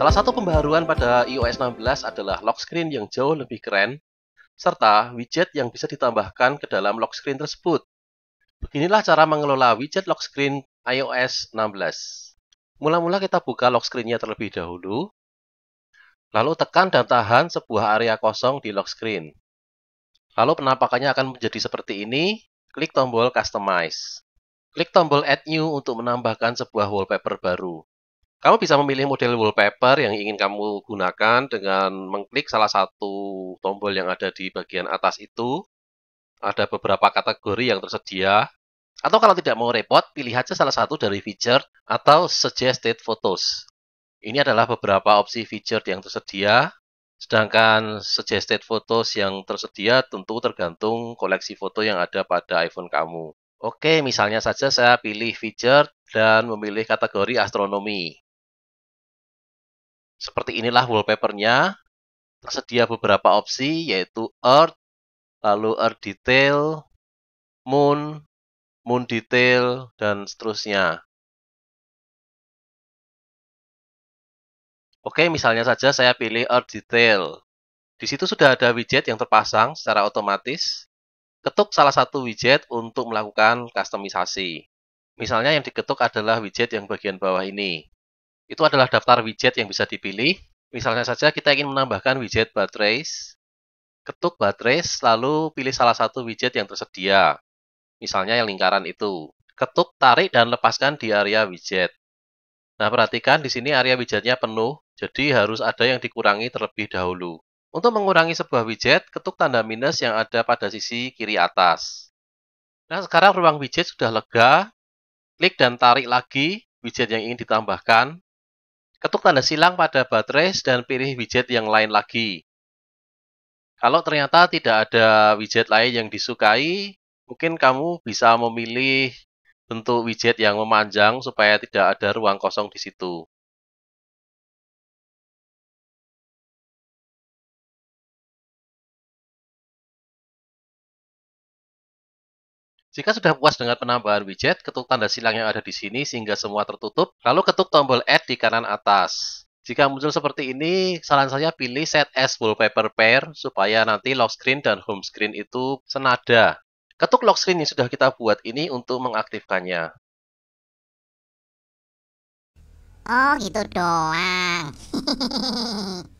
Salah satu pembaruan pada iOS 16 adalah lock screen yang jauh lebih keren, serta widget yang bisa ditambahkan ke dalam lock screen tersebut. Beginilah cara mengelola widget lock screen iOS 16. Mula-mula kita buka lock screen-nya terlebih dahulu, lalu tekan dan tahan sebuah area kosong di lock screen. Lalu penampakannya akan menjadi seperti ini, klik tombol Customize. Klik tombol Add New untuk menambahkan sebuah wallpaper baru. Kamu bisa memilih model wallpaper yang ingin kamu gunakan dengan mengklik salah satu tombol yang ada di bagian atas itu. Ada beberapa kategori yang tersedia. Atau kalau tidak mau repot, pilih aja salah satu dari feature atau suggested photos. Ini adalah beberapa opsi feature yang tersedia. Sedangkan suggested photos yang tersedia tentu tergantung koleksi foto yang ada pada iPhone kamu. Oke, misalnya saja saya pilih feature dan memilih kategori astronomi. Seperti inilah wallpapernya. Tersedia beberapa opsi yaitu Earth, lalu Earth Detail, Moon, Moon Detail, dan seterusnya. Oke, misalnya saja saya pilih Earth Detail. Di situ sudah ada widget yang terpasang secara otomatis. Ketuk salah satu widget untuk melakukan customisasi. Misalnya yang diketuk adalah widget yang bagian bawah ini itu adalah daftar widget yang bisa dipilih. Misalnya saja kita ingin menambahkan widget baterais, ketuk baterais, lalu pilih salah satu widget yang tersedia. Misalnya yang lingkaran itu. Ketuk, tarik, dan lepaskan di area widget. Nah, perhatikan di sini area widgetnya penuh, jadi harus ada yang dikurangi terlebih dahulu. Untuk mengurangi sebuah widget, ketuk tanda minus yang ada pada sisi kiri atas. Nah, sekarang ruang widget sudah lega, klik dan tarik lagi widget yang ingin ditambahkan, Ketuk tanda silang pada baterai dan pilih widget yang lain lagi. Kalau ternyata tidak ada widget lain yang disukai, mungkin kamu bisa memilih bentuk widget yang memanjang supaya tidak ada ruang kosong di situ. Jika sudah puas dengan penambahan widget, ketuk tanda silang yang ada di sini sehingga semua tertutup, lalu ketuk tombol Add di kanan atas. Jika muncul seperti ini, saran saya pilih Set as Wallpaper Pair supaya nanti lock screen dan home screen itu senada. Ketuk lock screen yang sudah kita buat ini untuk mengaktifkannya. Oh gitu doang.